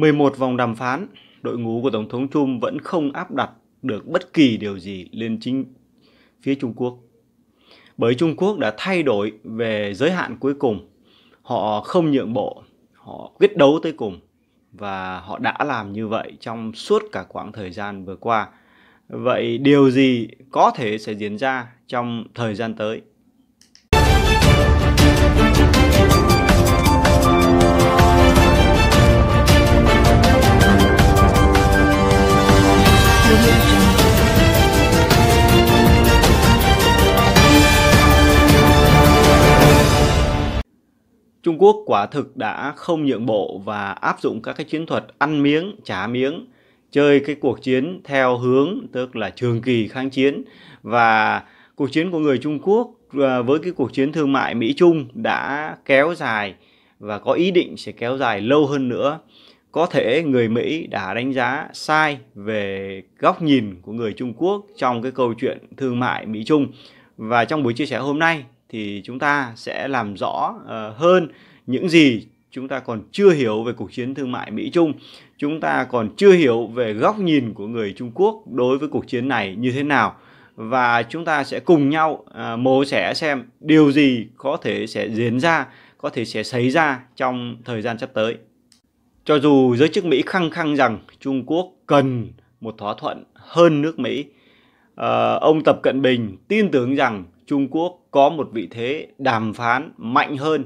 11 vòng đàm phán, đội ngũ của Tổng thống Trump vẫn không áp đặt được bất kỳ điều gì lên chính phía Trung Quốc. Bởi Trung Quốc đã thay đổi về giới hạn cuối cùng. Họ không nhượng bộ, họ quyết đấu tới cùng và họ đã làm như vậy trong suốt cả quãng thời gian vừa qua. Vậy điều gì có thể sẽ diễn ra trong thời gian tới? Trung Quốc quả thực đã không nhượng bộ và áp dụng các cái chiến thuật ăn miếng, trả miếng, chơi cái cuộc chiến theo hướng tức là trường kỳ kháng chiến và cuộc chiến của người Trung Quốc à, với cái cuộc chiến thương mại Mỹ Trung đã kéo dài và có ý định sẽ kéo dài lâu hơn nữa. Có thể người Mỹ đã đánh giá sai về góc nhìn của người Trung Quốc trong cái câu chuyện thương mại Mỹ Trung. Và trong buổi chia sẻ hôm nay thì chúng ta sẽ làm rõ uh, hơn những gì chúng ta còn chưa hiểu về cuộc chiến thương mại Mỹ Trung, chúng ta còn chưa hiểu về góc nhìn của người Trung Quốc đối với cuộc chiến này như thế nào và chúng ta sẽ cùng nhau à, mổ xẻ xem điều gì có thể sẽ diễn ra, có thể sẽ xảy ra trong thời gian sắp tới. Cho dù giới chức Mỹ khăng khăng rằng Trung Quốc cần một thỏa thuận hơn nước Mỹ, à, ông Tập Cận Bình tin tưởng rằng Trung Quốc có một vị thế đàm phán mạnh hơn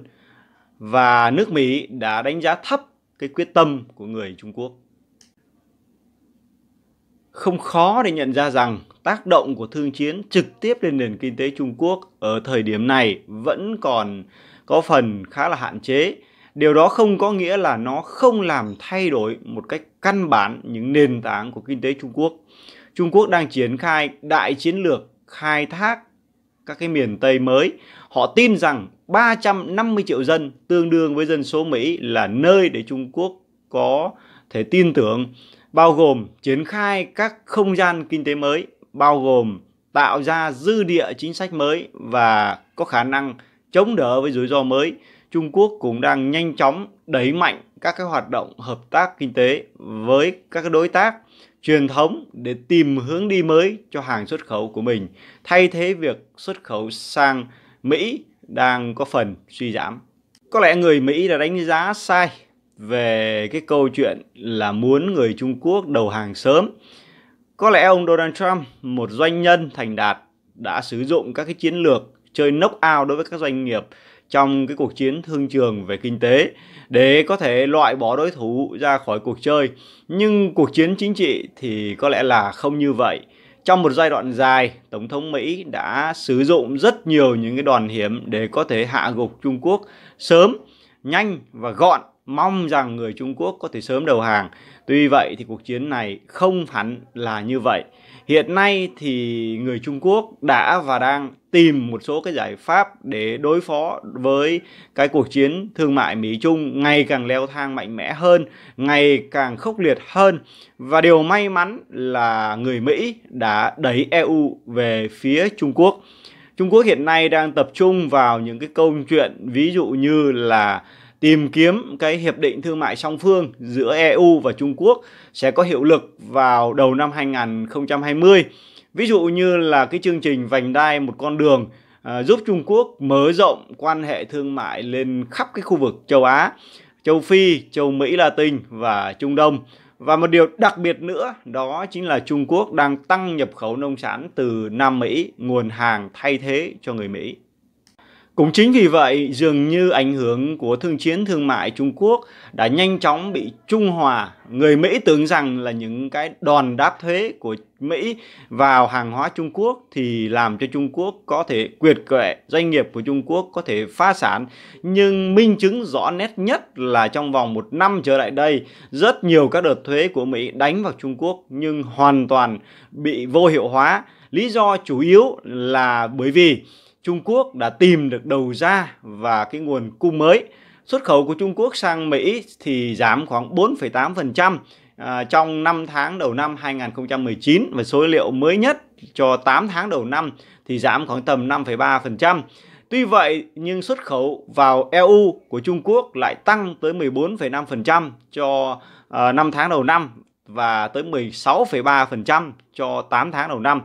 và nước Mỹ đã đánh giá thấp cái quyết tâm của người Trung Quốc. Không khó để nhận ra rằng tác động của thương chiến trực tiếp lên nền kinh tế Trung Quốc ở thời điểm này vẫn còn có phần khá là hạn chế. Điều đó không có nghĩa là nó không làm thay đổi một cách căn bản những nền tảng của kinh tế Trung Quốc. Trung Quốc đang triển khai đại chiến lược khai thác các cái miền Tây mới. Họ tin rằng 350 triệu dân tương đương với dân số Mỹ là nơi để Trung Quốc có thể tin tưởng bao gồm triển khai các không gian kinh tế mới, bao gồm tạo ra dư địa chính sách mới và có khả năng chống đỡ với rủi ro mới. Trung Quốc cũng đang nhanh chóng đẩy mạnh các cái hoạt động hợp tác kinh tế với các đối tác truyền thống để tìm hướng đi mới cho hàng xuất khẩu của mình, thay thế việc xuất khẩu sang Mỹ đang có phần suy giảm. Có lẽ người Mỹ đã đánh giá sai về cái câu chuyện là muốn người Trung Quốc đầu hàng sớm. Có lẽ ông Donald Trump, một doanh nhân thành đạt, đã sử dụng các cái chiến lược chơi knock out đối với các doanh nghiệp trong cái cuộc chiến thương trường về kinh tế để có thể loại bỏ đối thủ ra khỏi cuộc chơi nhưng cuộc chiến chính trị thì có lẽ là không như vậy trong một giai đoạn dài tổng thống mỹ đã sử dụng rất nhiều những cái đoàn hiểm để có thể hạ gục trung quốc sớm nhanh và gọn mong rằng người Trung Quốc có thể sớm đầu hàng. Tuy vậy thì cuộc chiến này không hẳn là như vậy. Hiện nay thì người Trung Quốc đã và đang tìm một số cái giải pháp để đối phó với cái cuộc chiến thương mại Mỹ Trung ngày càng leo thang mạnh mẽ hơn, ngày càng khốc liệt hơn. Và điều may mắn là người Mỹ đã đẩy EU về phía Trung Quốc. Trung Quốc hiện nay đang tập trung vào những cái câu chuyện ví dụ như là tìm kiếm cái hiệp định thương mại song phương giữa EU và Trung Quốc sẽ có hiệu lực vào đầu năm 2020. Ví dụ như là cái chương trình vành đai một con đường à, giúp Trung Quốc mở rộng quan hệ thương mại lên khắp cái khu vực châu Á, châu Phi, châu Mỹ Latin và Trung Đông. Và một điều đặc biệt nữa đó chính là Trung Quốc đang tăng nhập khẩu nông sản từ Nam Mỹ, nguồn hàng thay thế cho người Mỹ. Cũng chính vì vậy, dường như ảnh hưởng của thương chiến thương mại Trung Quốc đã nhanh chóng bị trung hòa. Người Mỹ tưởng rằng là những cái đòn đáp thuế của Mỹ vào hàng hóa Trung Quốc thì làm cho Trung Quốc có thể quyệt quệ, doanh nghiệp của Trung Quốc có thể phá sản. Nhưng minh chứng rõ nét nhất là trong vòng một năm trở lại đây, rất nhiều các đợt thuế của Mỹ đánh vào Trung Quốc nhưng hoàn toàn bị vô hiệu hóa. Lý do chủ yếu là bởi vì Trung Quốc đã tìm được đầu ra và cái nguồn cung mới. Xuất khẩu của Trung Quốc sang Mỹ thì giảm khoảng 4,8% à, trong 5 tháng đầu năm 2019 và số liệu mới nhất cho 8 tháng đầu năm thì giảm khoảng tầm 5,3%. Tuy vậy nhưng xuất khẩu vào EU của Trung Quốc lại tăng tới 14,5% cho uh, à, 5 tháng đầu năm và tới 16,3% cho 8 tháng đầu năm.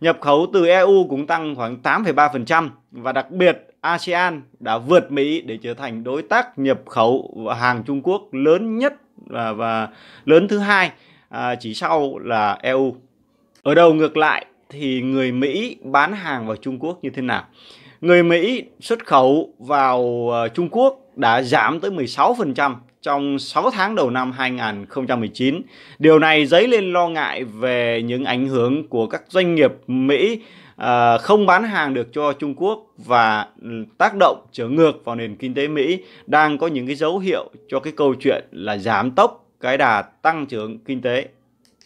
Nhập khẩu từ EU cũng tăng khoảng 8,3% và đặc biệt ASEAN đã vượt Mỹ để trở thành đối tác nhập khẩu hàng Trung Quốc lớn nhất và, và lớn thứ hai à, chỉ sau là EU. Ở đầu ngược lại thì người Mỹ bán hàng vào Trung Quốc như thế nào? Người Mỹ xuất khẩu vào à, Trung Quốc đã giảm tới 16% trong 6 tháng đầu năm 2019. Điều này dấy lên lo ngại về những ảnh hưởng của các doanh nghiệp Mỹ À, không bán hàng được cho Trung Quốc và ừ, tác động trở ngược vào nền kinh tế Mỹ đang có những cái dấu hiệu cho cái câu chuyện là giảm tốc cái đà tăng trưởng kinh tế.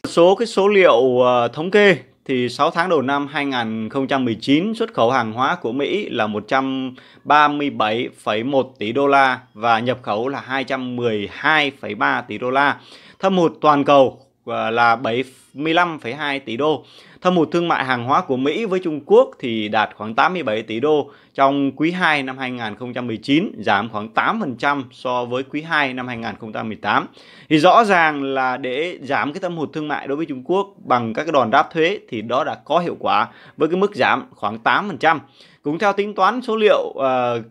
Một số cái số liệu uh, thống kê thì 6 tháng đầu năm 2019 xuất khẩu hàng hóa của Mỹ là 137,1 tỷ đô la và nhập khẩu là 212,3 tỷ đô la. Thâm hụt toàn cầu à, là 75,2 tỷ đô. Thâm hụt thương mại hàng hóa của Mỹ với Trung Quốc thì đạt khoảng 87 tỷ đô trong quý 2 năm 2019, giảm khoảng 8% so với quý 2 năm 2018. Thì rõ ràng là để giảm cái thâm hụt thương mại đối với Trung Quốc bằng các cái đòn đáp thuế thì đó đã có hiệu quả với cái mức giảm khoảng 8%. Cũng theo tính toán số liệu uh,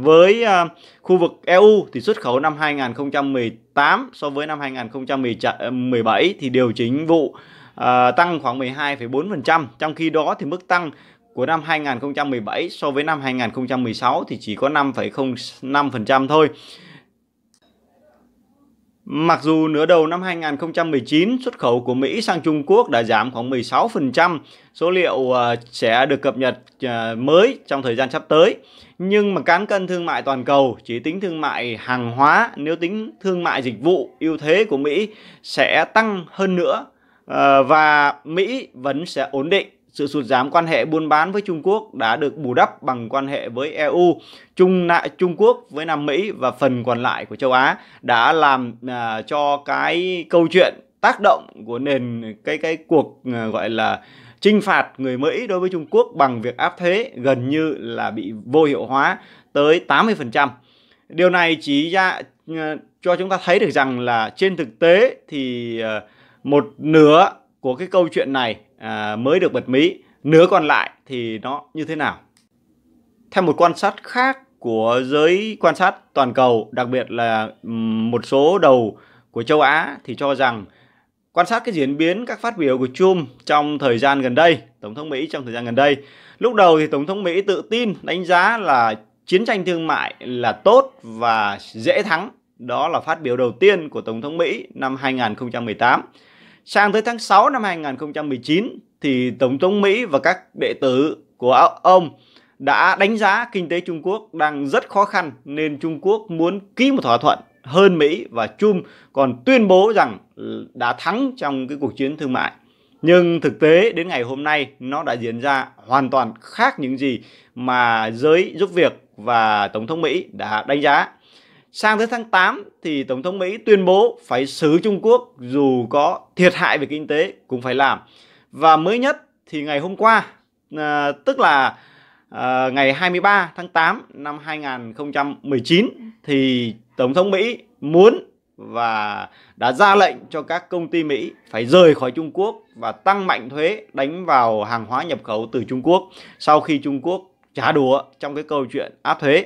với ờ, khu vực EU thì xuất khẩu năm 2018 so với năm 2017 thì điều chỉnh vụ à, tăng khoảng 12,4%. Trong khi đó thì mức tăng của năm 2017 so với năm 2016 thì chỉ có 5,05% thôi. Mặc dù nửa đầu năm 2019, xuất khẩu của Mỹ sang Trung Quốc đã giảm khoảng 16%, số liệu ờ, sẽ được cập nhật ờ, mới trong thời gian sắp tới. Nhưng mà cán cân thương mại toàn cầu, chỉ tính thương mại hàng hóa, nếu tính thương mại dịch vụ, ưu thế của Mỹ sẽ tăng hơn nữa Ờ, và Mỹ vẫn sẽ ổn định. Sự sụt giảm quan hệ buôn bán với Trung Quốc đã được bù đắp bằng quan hệ với EU, Trung lại Trung Quốc với Nam Mỹ và phần còn lại của châu Á đã làm uh, cho cái câu chuyện tác động của nền cái cái cuộc uh, gọi là chinh phạt người Mỹ đối với Trung Quốc bằng việc áp thuế gần như là bị vô hiệu hóa tới 80%. Điều này chỉ ra uh, cho chúng ta thấy được rằng là trên thực tế thì uh, một nửa của cái câu chuyện này à, mới được bật mí nửa còn lại thì nó như thế nào theo một quan sát khác của giới quan sát toàn cầu đặc biệt là một số đầu của châu Á thì cho rằng quan sát cái diễn biến các phát biểu của Trump trong thời gian gần đây tổng thống Mỹ trong thời gian gần đây lúc đầu thì tổng thống Mỹ tự tin đánh giá là chiến tranh thương mại là tốt và dễ thắng đó là phát biểu đầu tiên của tổng thống Mỹ năm 2018 Sang tới tháng 6 năm 2019 thì Tổng thống Mỹ và các đệ tử của ông đã đánh giá kinh tế Trung Quốc đang rất khó khăn nên Trung Quốc muốn ký một thỏa thuận hơn Mỹ và Trung còn tuyên bố rằng đã thắng trong cái cuộc chiến thương mại. Nhưng thực tế đến ngày hôm nay nó đã diễn ra hoàn toàn khác những gì mà giới giúp việc và Tổng thống Mỹ đã đánh giá. Sang tới tháng 8 thì Tổng thống Mỹ tuyên bố phải xử Trung Quốc dù có thiệt hại về kinh tế cũng phải làm. Và mới nhất thì ngày hôm qua, à, tức là à, ngày 23 tháng 8 năm 2019 thì Tổng thống Mỹ muốn và đã ra lệnh cho các công ty Mỹ phải rời khỏi Trung Quốc và tăng mạnh thuế đánh vào hàng hóa nhập khẩu từ Trung Quốc sau khi Trung Quốc trả đũa trong cái câu chuyện áp thuế.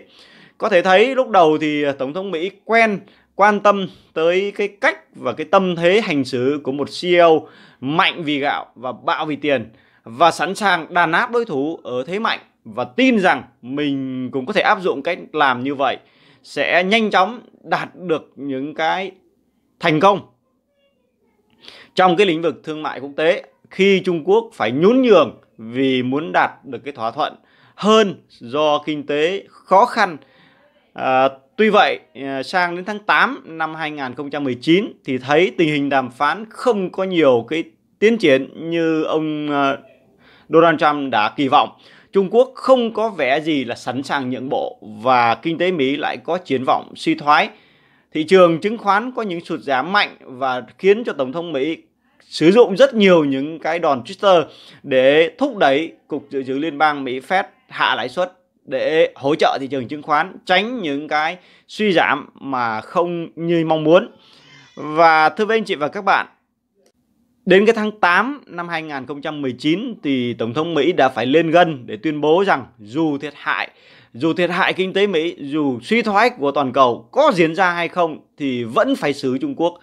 Có thể thấy lúc đầu thì à, Tổng thống Mỹ quen quan tâm tới cái cách và cái tâm thế hành xử của một CEO mạnh vì gạo và bạo vì tiền và sẵn sàng đàn áp đối thủ ở thế mạnh và tin rằng mình cũng có thể áp dụng cách làm như vậy sẽ nhanh chóng đạt được những cái thành công trong cái lĩnh vực thương mại quốc tế khi Trung Quốc phải nhún nhường vì muốn đạt được cái thỏa thuận hơn do kinh tế khó khăn Ờ, tuy vậy, ờ, sang đến tháng 8 năm 2019 thì thấy tình hình đàm phán không có nhiều cái tiến triển như ông ờ, Donald Trump đã kỳ vọng. Trung Quốc không có vẻ gì là sẵn sàng nhượng bộ và kinh tế Mỹ lại có triển vọng suy thoái. Thị trường chứng khoán có những sụt giảm mạnh và khiến cho Tổng thống Mỹ sử dụng rất nhiều những cái đòn Twitter để thúc đẩy Cục Dự trữ Liên bang Mỹ Fed hạ lãi suất để hỗ trợ thị trường chứng khoán tránh những cái suy giảm mà không như mong muốn. Và thưa với anh chị và các bạn, đến cái tháng 8 năm 2019 thì Tổng thống Mỹ đã phải lên gân để tuyên bố rằng dù thiệt hại dù thiệt hại kinh tế Mỹ, dù suy thoái của toàn cầu có diễn ra hay không thì vẫn phải xử Trung Quốc.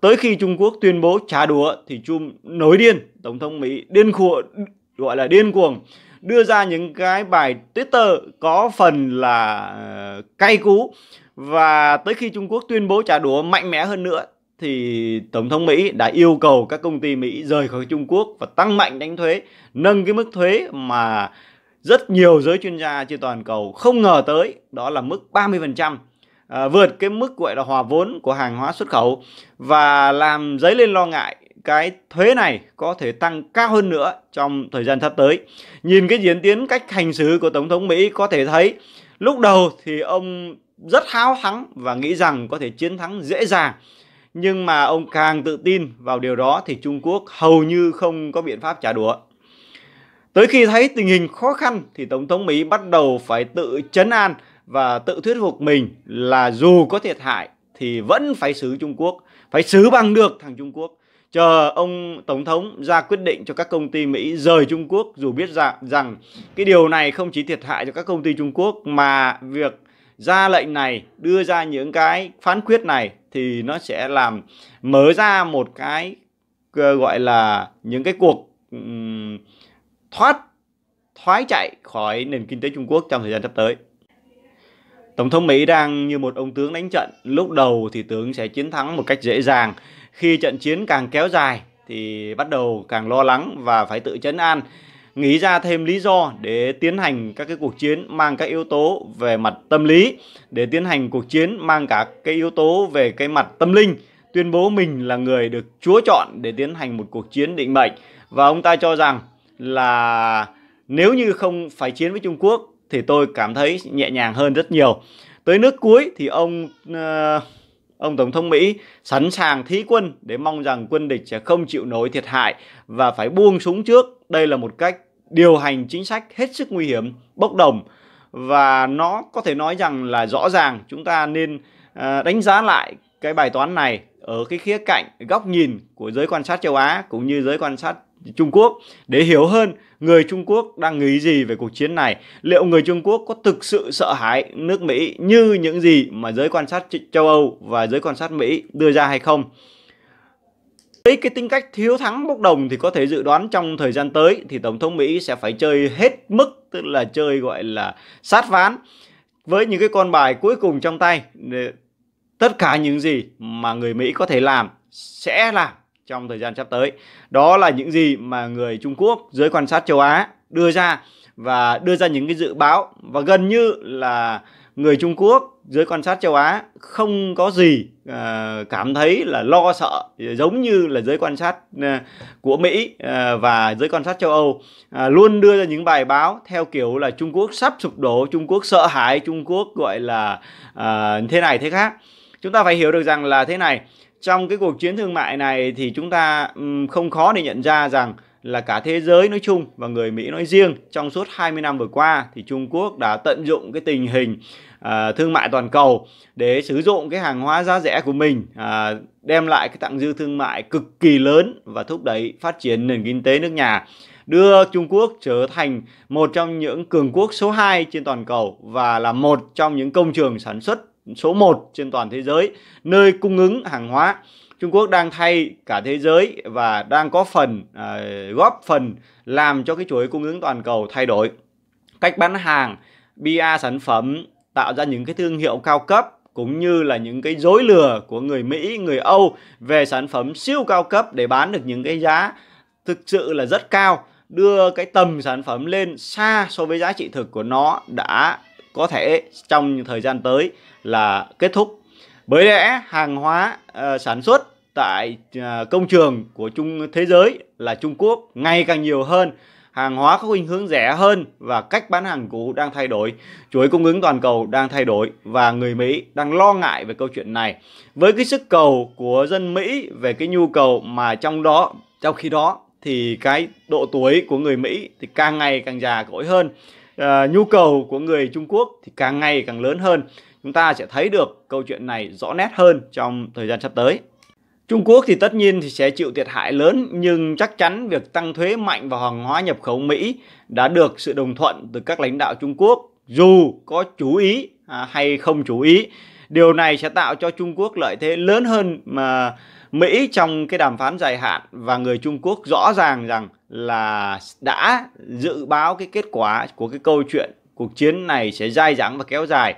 Tới khi Trung Quốc tuyên bố trả đũa thì Trung nổi điên, Tổng thống Mỹ điên khùa, gọi là điên cuồng đưa ra những cái bài Twitter có phần là ờ, cay cú và tới khi Trung Quốc tuyên bố trả đũa mạnh mẽ hơn nữa thì Tổng thống Mỹ đã yêu cầu các công ty Mỹ rời khỏi Trung Quốc và tăng mạnh đánh thuế, nâng cái mức thuế mà rất nhiều giới chuyên gia trên toàn cầu không ngờ tới, đó là mức 30%, à, ờ, vượt cái mức gọi là hòa vốn của hàng hóa xuất khẩu và làm dấy lên lo ngại cái thuế này có thể tăng cao hơn nữa trong thời gian sắp tới. Nhìn cái diễn tiến cách hành xử của Tổng thống Mỹ có thể thấy lúc đầu thì ông rất háo thắng và nghĩ rằng có thể chiến thắng dễ dàng. Nhưng mà ông càng tự tin vào điều đó thì Trung Quốc hầu như không có biện pháp trả đũa. Tới khi thấy tình hình khó khăn thì Tổng thống Mỹ bắt đầu phải tự chấn an và tự thuyết phục mình là dù có thiệt hại thì vẫn phải xử Trung Quốc, phải xử bằng được thằng Trung Quốc chờ ông tổng thống ra quyết định cho các công ty Mỹ rời Trung Quốc dù biết rằng rằng cái điều này không chỉ thiệt hại cho các công ty Trung Quốc mà việc ra lệnh này đưa ra những cái phán quyết này thì nó sẽ làm mở ra một cái gọi là những cái cuộc um, thoát thoái chạy khỏi nền kinh tế Trung Quốc trong thời gian sắp tới. Tổng thống Mỹ đang như một ông tướng đánh trận, lúc đầu thì tướng sẽ chiến thắng một cách dễ dàng, khi trận chiến càng kéo dài thì bắt đầu càng lo lắng và phải tự chấn an, nghĩ ra thêm lý do để tiến hành các cái cuộc chiến mang các yếu tố về mặt tâm lý, để tiến hành cuộc chiến mang cả cái yếu tố về cái mặt tâm linh, tuyên bố mình là người được Chúa chọn để tiến hành một cuộc chiến định mệnh và ông ta cho rằng là nếu như không phải chiến với Trung Quốc thì tôi cảm thấy nhẹ nhàng hơn rất nhiều. Tới nước cuối thì ông uh, ông Tổng thống Mỹ sẵn sàng thí quân để mong rằng quân địch sẽ không chịu nổi thiệt hại và phải buông súng trước. Đây là một cách điều hành chính sách hết sức nguy hiểm, bốc đồng và nó có thể nói rằng là rõ ràng chúng ta nên ờ, đánh giá lại cái bài toán này ở cái khía cạnh góc nhìn của giới quan sát châu Á cũng như giới quan sát Trung Quốc để hiểu hơn người Trung Quốc đang nghĩ gì về cuộc chiến này, liệu người Trung Quốc có thực sự sợ hãi nước Mỹ như những gì mà giới quan sát châu Âu và giới quan sát Mỹ đưa ra hay không. Với cái tính cách thiếu thắng bốc đồng thì có thể dự đoán trong thời gian tới thì Tổng thống Mỹ sẽ phải chơi hết mức, tức là chơi gọi là sát ván với những cái con bài cuối cùng trong tay tất cả những gì mà người Mỹ có thể làm sẽ làm trong thời gian sắp tới. Đó là những gì mà người Trung Quốc giới quan sát châu Á đưa ra và đưa ra những cái dự báo và gần như là người Trung Quốc giới quan sát châu Á không có gì uh, cảm thấy là lo sợ giống như là giới quan sát uh, của Mỹ uh, và giới quan sát châu Âu uh, luôn đưa ra những bài báo theo kiểu là Trung Quốc sắp sụp đổ, Trung Quốc sợ hãi, Trung Quốc gọi là uh, thế này thế khác. Chúng ta phải hiểu được rằng là thế này, trong cái cuộc chiến thương mại này thì chúng ta không khó để nhận ra rằng là cả thế giới nói chung và người Mỹ nói riêng trong suốt 20 năm vừa qua thì Trung Quốc đã tận dụng cái tình hình à, thương mại toàn cầu để sử dụng cái hàng hóa giá rẻ của mình à, đem lại cái tặng dư thương mại cực kỳ lớn và thúc đẩy phát triển nền kinh tế nước nhà đưa Trung Quốc trở thành một trong những cường quốc số 2 trên toàn cầu và là một trong những công trường sản xuất số 1 trên toàn thế giới, nơi cung ứng hàng hóa. Trung Quốc đang thay cả thế giới và đang có phần à, góp phần làm cho cái chuỗi cung ứng toàn cầu thay đổi. Cách bán hàng, BA sản phẩm tạo ra những cái thương hiệu cao cấp cũng như là những cái dối lừa của người Mỹ, người Âu về sản phẩm siêu cao cấp để bán được những cái giá thực sự là rất cao, đưa cái tầm sản phẩm lên xa so với giá trị thực của nó đã có thể trong thời gian tới là kết thúc. Bởi lẽ hàng hóa uh, sản xuất tại uh, công trường của Trung thế giới là Trung Quốc ngày càng nhiều hơn, hàng hóa có khuynh hướng rẻ hơn và cách bán hàng cũ đang thay đổi, chuỗi cung ứng toàn cầu đang thay đổi và người Mỹ đang lo ngại về câu chuyện này. Với cái sức cầu của dân Mỹ về cái nhu cầu mà trong đó trong khi đó thì cái độ tuổi của người Mỹ thì càng ngày càng già cỗi hơn. À, nhu cầu của người Trung Quốc thì càng ngày càng lớn hơn chúng ta sẽ thấy được câu chuyện này rõ nét hơn trong thời gian sắp tới. Trung Quốc thì tất nhiên thì sẽ chịu thiệt hại lớn nhưng chắc chắn việc tăng thuế mạnh vào hàng hóa nhập khẩu Mỹ đã được sự đồng thuận từ các lãnh đạo Trung Quốc dù có chú ý à, hay không chú ý. Điều này sẽ tạo cho Trung Quốc lợi thế lớn hơn mà Mỹ trong cái đàm phán dài hạn và người Trung Quốc rõ ràng rằng là đã dự báo cái kết quả của cái câu chuyện cuộc chiến này sẽ dai dẳng và kéo dài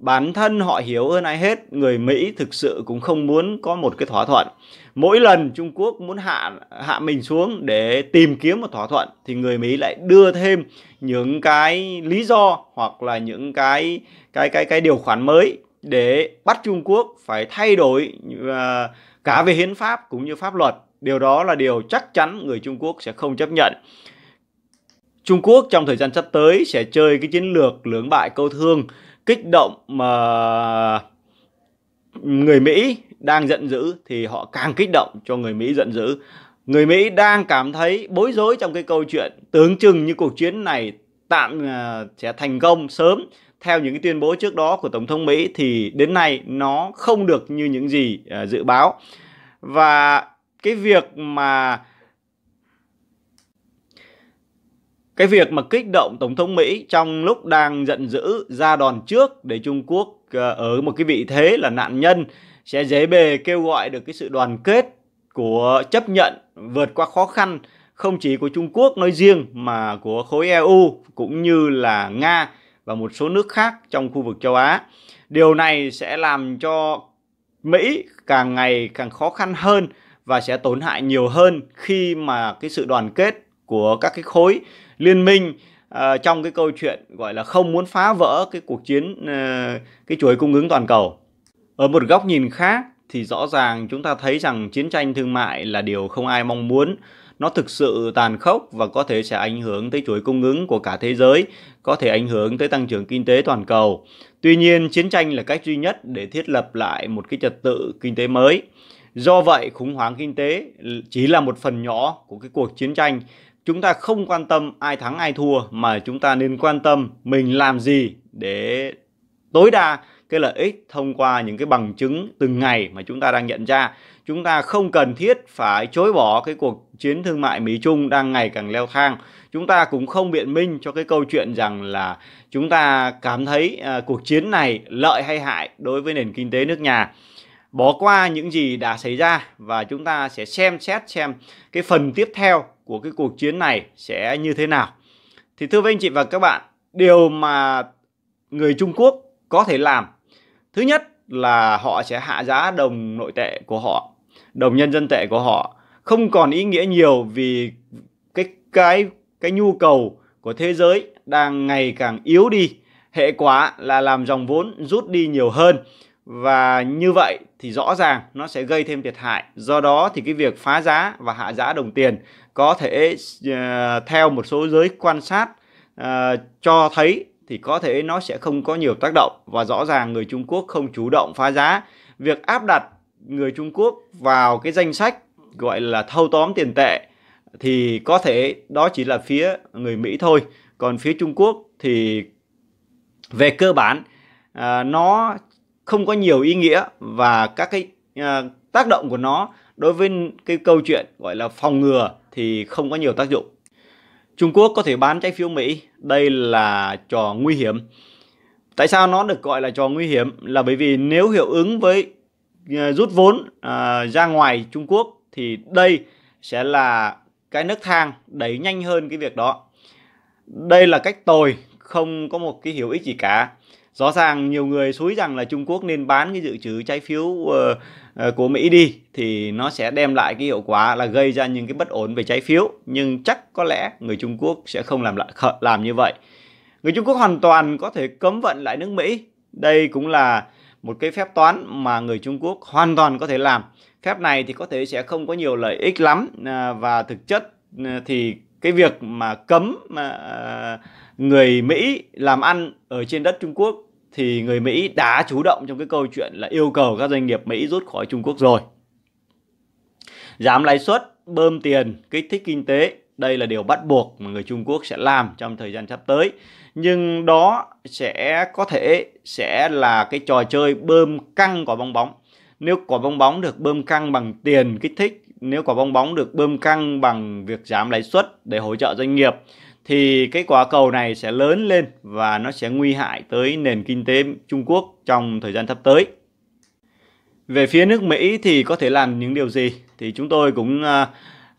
bản thân họ hiểu hơn ai hết người Mỹ thực sự cũng không muốn có một cái thỏa thuận mỗi lần Trung Quốc muốn hạ hạ mình xuống để tìm kiếm một thỏa thuận thì người Mỹ lại đưa thêm những cái lý do hoặc là những cái cái cái cái điều khoản mới để bắt Trung Quốc phải thay đổi à, cả về hiến pháp cũng như pháp luật điều đó là điều chắc chắn người Trung Quốc sẽ không chấp nhận Trung Quốc trong thời gian sắp tới sẽ chơi cái chiến lược lưỡng bại câu thương kích động mà người Mỹ đang giận dữ thì họ càng kích động cho người Mỹ giận dữ. Người Mỹ đang cảm thấy bối rối trong cái câu chuyện tưởng chừng như cuộc chiến này tạm à, sẽ thành công sớm theo những cái tuyên bố trước đó của tổng thống Mỹ thì đến nay nó không được như những gì à, dự báo. Và cái việc mà cái việc mà kích động tổng thống Mỹ trong lúc đang giận dữ ra đòn trước để Trung Quốc ờ, ở một cái vị thế là nạn nhân sẽ dễ bề kêu gọi được cái sự đoàn kết của chấp nhận vượt qua khó khăn không chỉ của Trung Quốc nói riêng mà của khối EU cũng như là Nga và một số nước khác trong khu vực châu Á. Điều này sẽ làm cho Mỹ càng ngày càng khó khăn hơn và sẽ tổn hại nhiều hơn khi mà cái sự đoàn kết của các cái khối liên minh uh, trong cái câu chuyện gọi là không muốn phá vỡ cái cuộc chiến uh, cái chuỗi cung ứng toàn cầu ở một góc nhìn khác thì rõ ràng chúng ta thấy rằng chiến tranh thương mại là điều không ai mong muốn nó thực sự tàn khốc và có thể sẽ ảnh hưởng tới chuỗi cung ứng của cả thế giới, có thể ảnh hưởng tới tăng trưởng kinh tế toàn cầu. Tuy nhiên, chiến tranh là cách duy nhất để thiết lập lại một cái trật tự kinh tế mới. Do vậy, khủng hoảng kinh tế chỉ là một phần nhỏ của cái cuộc chiến tranh chúng ta không quan tâm ai thắng ai thua mà chúng ta nên quan tâm mình làm gì để tối đa cái lợi ích thông qua những cái bằng chứng từng ngày mà chúng ta đang nhận ra chúng ta không cần thiết phải chối bỏ cái cuộc chiến thương mại mỹ trung đang ngày càng leo thang chúng ta cũng không biện minh cho cái câu chuyện rằng là chúng ta cảm thấy uh, cuộc chiến này lợi hay hại đối với nền kinh tế nước nhà bỏ qua những gì đã xảy ra và chúng ta sẽ xem xét xem cái phần tiếp theo của cái cuộc chiến này sẽ như thế nào thì thưa với anh chị và các bạn điều mà người Trung Quốc có thể làm thứ nhất là họ sẽ hạ giá đồng nội tệ của họ đồng nhân dân tệ của họ không còn ý nghĩa nhiều vì cái cái cái nhu cầu của thế giới đang ngày càng yếu đi hệ quả là làm dòng vốn rút đi nhiều hơn và như vậy thì rõ ràng nó sẽ gây thêm thiệt hại do đó thì cái việc phá giá và hạ giá đồng tiền có thể ờ, theo một số giới quan sát ờ, cho thấy thì có thể nó sẽ không có nhiều tác động và rõ ràng người Trung Quốc không chủ động phá giá việc áp đặt người Trung Quốc vào cái danh sách gọi là thâu tóm tiền tệ thì có thể đó chỉ là phía người Mỹ thôi còn phía Trung Quốc thì về cơ bản ờ, nó không có nhiều ý nghĩa và các cái à, tác động của nó đối với cái câu chuyện gọi là phòng ngừa thì không có nhiều tác dụng. Trung Quốc có thể bán trái phiếu Mỹ, đây là trò nguy hiểm. Tại sao nó được gọi là trò nguy hiểm? Là bởi vì nếu hiệu ứng với à, rút vốn à, ra ngoài Trung Quốc thì đây sẽ là cái nước thang đẩy nhanh hơn cái việc đó. Đây là cách tồi, không có một cái hiểu ích gì cả rõ ràng nhiều người suối rằng là Trung Quốc nên bán cái dự trữ trái phiếu ờ, ờ, của Mỹ đi thì nó sẽ đem lại cái hiệu quả là gây ra những cái bất ổn về trái phiếu nhưng chắc có lẽ người Trung Quốc sẽ không làm lại làm như vậy người Trung Quốc hoàn toàn có thể cấm vận lại nước Mỹ đây cũng là một cái phép toán mà người Trung Quốc hoàn toàn có thể làm phép này thì có thể sẽ không có nhiều lợi ích lắm à, và thực chất à, thì cái việc mà cấm mà à, người Mỹ làm ăn ở trên đất Trung Quốc thì người Mỹ đã chủ động trong cái câu chuyện là yêu cầu các doanh nghiệp Mỹ rút khỏi Trung Quốc rồi. Giảm lãi suất, bơm tiền, kích thích kinh tế, đây là điều bắt buộc mà người Trung Quốc sẽ làm trong thời gian sắp tới. Nhưng đó sẽ có thể sẽ là cái trò chơi bơm căng quả bong bóng. Nếu quả bong bóng được bơm căng bằng tiền kích thích, nếu quả bong bóng được bơm căng bằng việc giảm lãi suất để hỗ trợ doanh nghiệp thì cái quả cầu này sẽ lớn lên và nó sẽ nguy hại tới nền kinh tế Trung Quốc trong thời gian sắp tới. Về phía nước Mỹ thì có thể làm những điều gì? Thì chúng tôi cũng uh,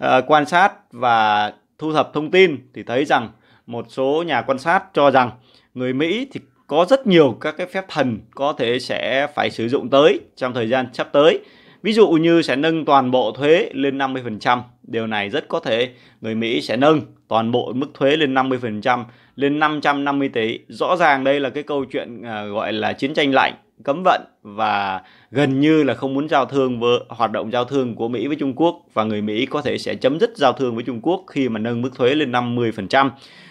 uh, quan sát và thu thập thông tin thì thấy rằng một số nhà quan sát cho rằng người Mỹ thì có rất nhiều các cái phép thần có thể sẽ phải sử dụng tới trong thời gian sắp tới Ví dụ như sẽ nâng toàn bộ thuế lên 50%, điều này rất có thể người Mỹ sẽ nâng toàn bộ mức thuế lên 50%, lên 550 tỷ. Rõ ràng đây là cái câu chuyện à, gọi là chiến tranh lạnh, cấm vận và gần như là không muốn giao thương với hoạt động giao thương của Mỹ với Trung Quốc và người Mỹ có thể sẽ chấm dứt giao thương với Trung Quốc khi mà nâng mức thuế lên 50%.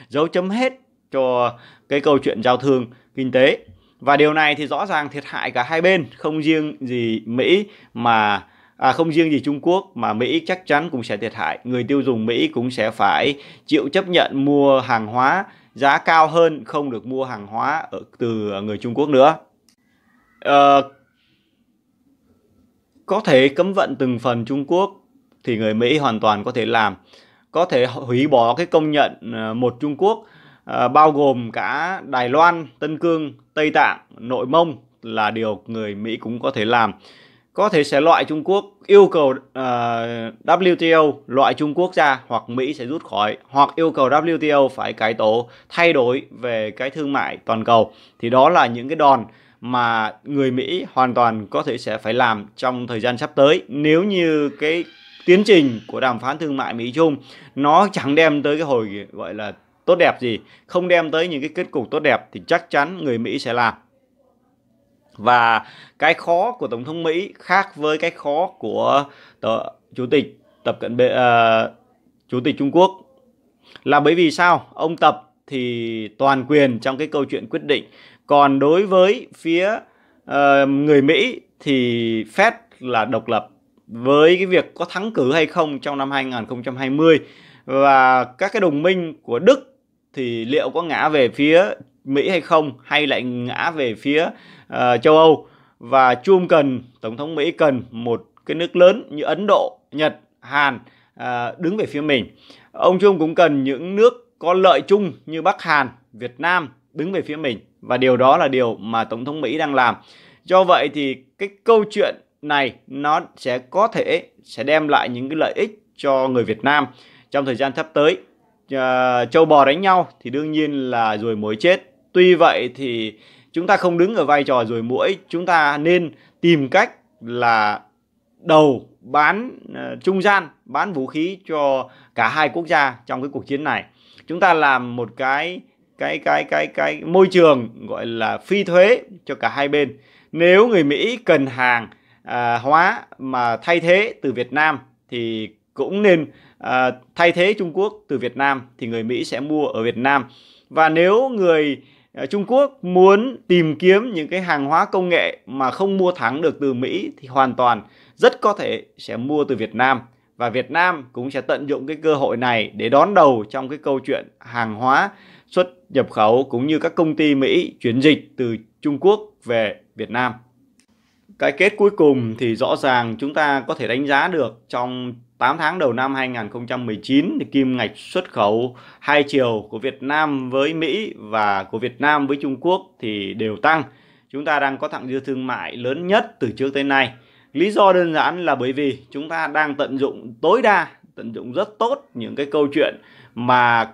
Dấu chấm hết cho cái câu chuyện giao thương kinh tế và điều này thì rõ ràng thiệt hại cả hai bên, không riêng gì Mỹ mà à, không riêng gì Trung Quốc mà Mỹ chắc chắn cũng sẽ thiệt hại. Người tiêu dùng Mỹ cũng sẽ phải chịu chấp nhận mua hàng hóa giá cao hơn, không được mua hàng hóa ở, từ người Trung Quốc nữa. À, có thể cấm vận từng phần Trung Quốc thì người Mỹ hoàn toàn có thể làm có thể hủy bỏ cái công nhận ờ, một Trung Quốc Ờ, bao gồm cả Đài Loan, Tân Cương, Tây Tạng, Nội Mông là điều người Mỹ cũng có thể làm. Có thể sẽ loại Trung Quốc yêu cầu uh, ờ, WTO loại Trung Quốc ra hoặc Mỹ sẽ rút khỏi hoặc yêu cầu WTO phải cải tổ thay đổi về cái thương mại toàn cầu. Thì đó là những cái đòn mà người Mỹ hoàn toàn có thể sẽ phải làm trong thời gian sắp tới nếu như cái tiến trình của đàm phán thương mại Mỹ Trung nó chẳng đem tới cái hồi gọi là tốt đẹp gì không đem tới những cái kết cục tốt đẹp thì chắc chắn người Mỹ sẽ làm và cái khó của tổng thống Mỹ khác với cái khó của tờ, chủ tịch tập cận bệ uh, ờ, chủ tịch Trung Quốc là bởi vì sao ông tập thì toàn quyền trong cái câu chuyện quyết định còn đối với phía uh, người Mỹ thì Fed là độc lập với cái việc có thắng cử hay không trong năm 2020 và các cái đồng minh của Đức thì liệu có ngã về phía Mỹ hay không hay lại ngã về phía uh, châu Âu và Chum cần tổng thống Mỹ cần một cái nước lớn như Ấn Độ, Nhật, Hàn à, đứng về phía mình. Ông Trung cũng cần những nước có lợi chung như Bắc Hàn, Việt Nam đứng về phía mình và điều đó là điều mà tổng thống Mỹ đang làm. Do vậy thì cái câu chuyện này nó sẽ có thể sẽ đem lại những cái lợi ích cho người Việt Nam trong thời gian sắp tới uh, à, châu bò đánh nhau thì đương nhiên là ruồi muỗi chết tuy vậy thì chúng ta không đứng ở vai trò ruồi muỗi chúng ta nên tìm cách là đầu bán uh, trung gian bán vũ khí cho cả hai quốc gia trong cái cuộc chiến này chúng ta làm một cái cái cái cái cái môi trường gọi là phi thuế cho cả hai bên nếu người mỹ cần hàng à, hóa mà thay thế từ việt nam thì cũng nên À, thay thế Trung Quốc từ Việt Nam thì người Mỹ sẽ mua ở Việt Nam và nếu người à, Trung Quốc muốn tìm kiếm những cái hàng hóa công nghệ mà không mua thắng được từ Mỹ thì hoàn toàn rất có thể sẽ mua từ Việt Nam và Việt Nam cũng sẽ tận dụng cái cơ hội này để đón đầu trong cái câu chuyện hàng hóa xuất nhập khẩu cũng như các công ty Mỹ chuyển dịch từ Trung Quốc về Việt Nam. Cái kết cuối cùng thì rõ ràng chúng ta có thể đánh giá được trong 8 tháng đầu năm 2019 thì kim ngạch xuất khẩu hai chiều của Việt Nam với Mỹ và của Việt Nam với Trung Quốc thì đều tăng. Chúng ta đang có thặng dư thương mại lớn nhất từ trước tới nay. Lý do đơn giản là bởi vì chúng ta đang tận dụng tối đa, tận dụng rất tốt những cái câu chuyện mà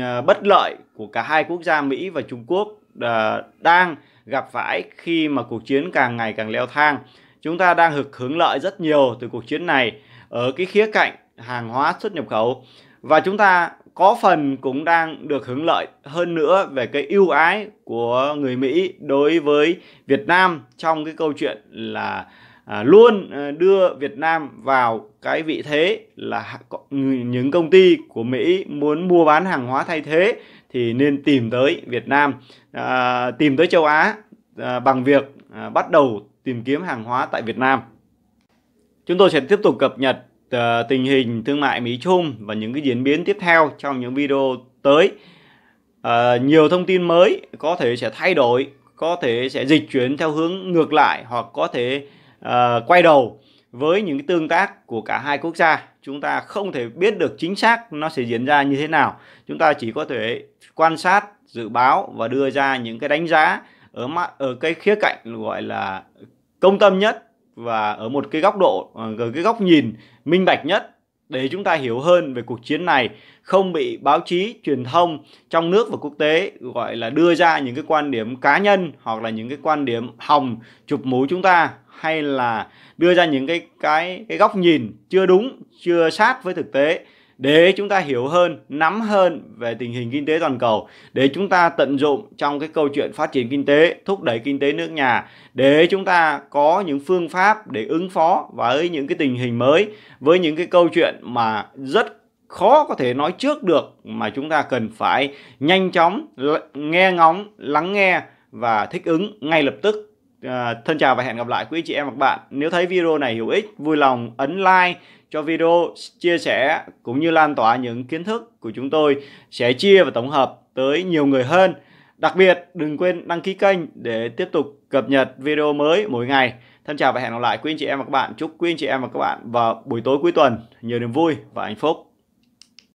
à, bất lợi của cả hai quốc gia Mỹ và Trung Quốc à, đang gặp phải khi mà cuộc chiến càng ngày càng leo thang. Chúng ta đang hực hưởng lợi rất nhiều từ cuộc chiến này ở cái khía cạnh hàng hóa xuất nhập khẩu và chúng ta có phần cũng đang được hưởng lợi hơn nữa về cái ưu ái của người Mỹ đối với Việt Nam trong cái câu chuyện là à, luôn à, đưa Việt Nam vào cái vị thế là những công ty của Mỹ muốn mua bán hàng hóa thay thế thì nên tìm tới Việt Nam, à, tìm tới châu Á bằng việc bắt đầu tìm kiếm hàng hóa tại Việt Nam. Chúng tôi sẽ tiếp tục cập nhật ờ, tình hình thương mại Mỹ-Trung và những cái diễn biến tiếp theo trong những video tới. Uh, nhiều thông tin mới có thể sẽ thay đổi, có thể sẽ dịch chuyển theo hướng ngược lại hoặc có thể uh, quay đầu với những cái tương tác của cả hai quốc gia chúng ta không thể biết được chính xác nó sẽ diễn ra như thế nào chúng ta chỉ có thể quan sát dự báo và đưa ra những cái đánh giá ở mặt ở cái khía cạnh gọi là công tâm nhất và ở một cái góc độ ờ, ở cái góc nhìn minh bạch nhất để chúng ta hiểu hơn về cuộc chiến này không bị báo chí truyền thông trong nước và quốc tế gọi là đưa ra những cái quan điểm cá nhân hoặc là những cái quan điểm hòng chụp mũ chúng ta hay là đưa ra những cái cái cái góc nhìn chưa đúng chưa sát với thực tế để chúng ta hiểu hơn, nắm hơn về tình hình kinh tế toàn cầu, để chúng ta tận dụng trong cái câu chuyện phát triển kinh tế, thúc đẩy kinh tế nước nhà, để chúng ta có những phương pháp để ứng phó với những cái tình hình mới, với những cái câu chuyện mà rất khó có thể nói trước được mà chúng ta cần phải nhanh chóng nghe ngóng, lắng nghe và thích ứng ngay lập tức à, thân chào và hẹn gặp lại quý chị em và các bạn. Nếu thấy video này hữu ích, vui lòng ấn like, cho video, chia sẻ cũng như lan tỏa những kiến thức của chúng tôi sẽ chia và tổng hợp tới nhiều người hơn. Đặc biệt đừng quên đăng ký kênh để tiếp tục cập nhật video mới mỗi ngày. Thân chào và hẹn gặp lại quý anh chị em và các bạn. Chúc quý anh chị em và các bạn vào buổi tối cuối tuần nhiều niềm vui và hạnh phúc.